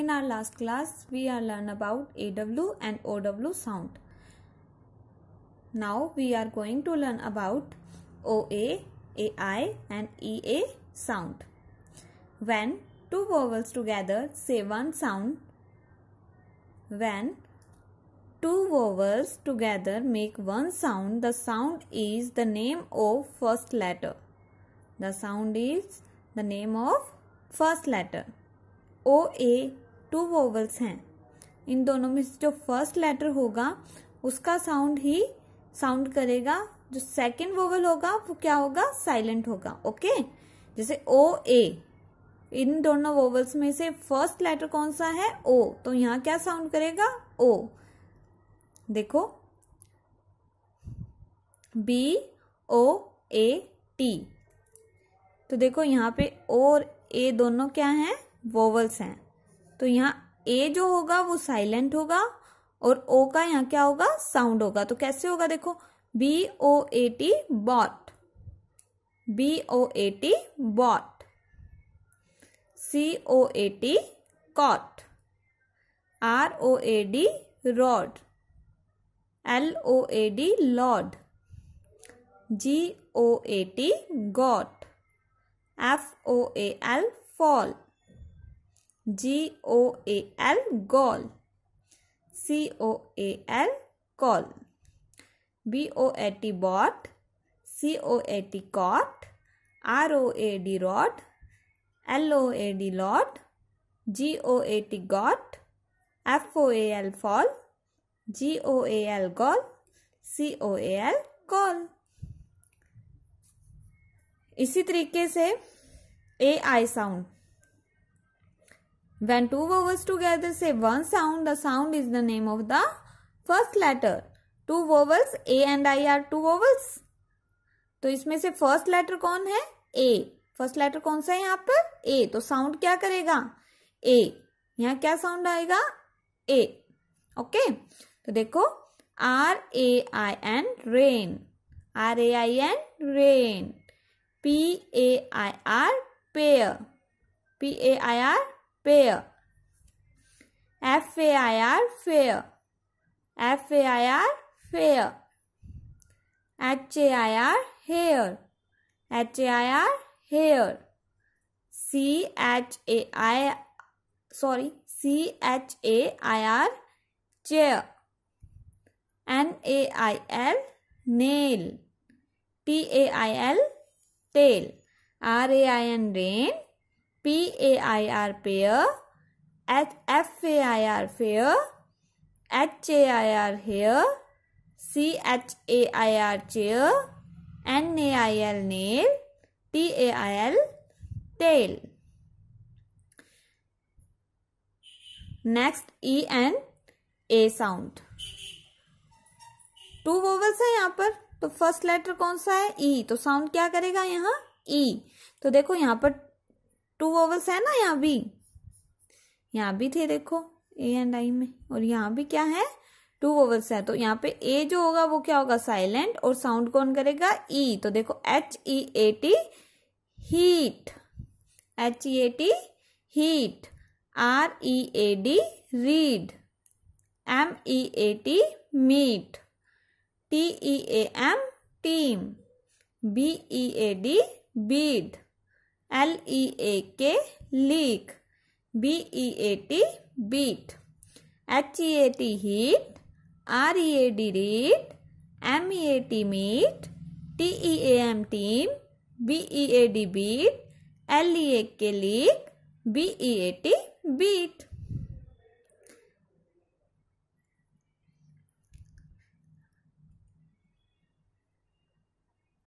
in our last class we are learn about AW and OW sound. Now we are going to learn about OA, AI and EA sound. When two vowels together say one sound, when two vowels together make one sound, the sound is the name of first letter. The sound is the name of first letter. O A two vowels हैं इन दोनों में से जो first letter होगा उसका sound ही sound करेगा जो सेकेंड वोवल होगा वो क्या होगा साइलेंट होगा ओके जैसे ओ ए इन दोनों वोवल्स में से फर्स्ट लेटर कौन सा है ओ तो यहाँ क्या साउंड करेगा ओ देखो बी ओ ए टी तो देखो यहाँ पे ओ और ए दोनों क्या हैं वोवल्स हैं तो यहाँ ए जो होगा वो साइलेंट होगा और ओ का यहाँ क्या होगा साउंड होगा तो कैसे होगा देखो B O A T boat B O A T boat C O A T coat R O A D road L O A D load G O A T goat F O A L foal G O A L goal C O A L coal B O A T boat C O A T coat R O A D road L O A D load ji O A T goat F O A L foal G O A L goal C O A L coal इसी तरीके से A I sound When two vowels together say one sound, the sound is the name of the first letter. Two vowels A and I are two vowels. तो इसमें से first letter कौन है ए first letter कौन सा है यहाँ पर ए तो साउंड क्या करेगा ए यहाँ क्या साउंड आएगा ए ओके तो देखो R A I N rain R A I N rain P A I R pair P A I R fair f a i r fair f a i r fair h a i r hair h a i r hair c h a i sorry c h a i r chair n a i l nail t a i l tail r a i n rain P A I R pair, at F A I R fair, H A I R hair, C H A I R chair, N A I L nail, T A I L tail. Next E and A sound two vowels है यहाँ पर तो first letter कौन सा है ई e, तो sound क्या करेगा यहाँ ई e. तो देखो यहाँ पर टू वोवल्स है ना यहाँ भी यहाँ भी थे देखो ए एंड आई में और यहाँ भी क्या है टू वोवल्स है तो यहाँ पे ए जो होगा वो क्या होगा साइलेंट और साउंड कौन करेगा ई e. तो देखो H E A T heat H E A T heat R E A D read M E A T meat T E A M team B E A D bead L E A K leak B E A T beat H E A T heat R E A D read M E A T meat T E A M team B E A D bead L E A K leak B E A T beat